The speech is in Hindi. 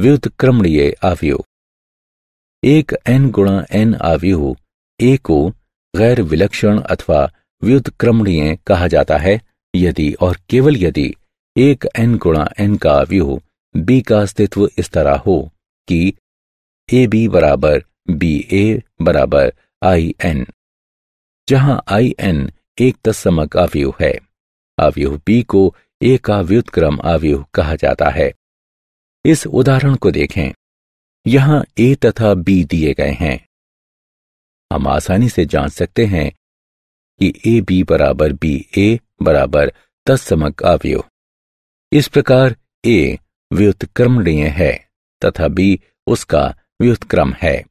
व्युतक्रमणीय आवयव एक एन गुणा एन आवयु ए को गैर विलक्षण अथवा व्युतक्रमणीय कहा जाता है यदि और केवल यदि एक एन गुणा एन का आवयु बी का अस्तित्व इस तरह हो कि ए बी बराबर बी ए बराबर आई एन जहां आई एन एक तत्समक आवयु है आवयु बी को ए का व्युतक्रम आवयु कहा जाता है इस उदाहरण को देखें यहां ए तथा बी दिए गए हैं हम आसानी से जांच सकते हैं कि ए बी बराबर बी ए बराबर तत्समक अवयव इस प्रकार ए व्युतक्रमणीय है तथा बी उसका व्युतक्रम है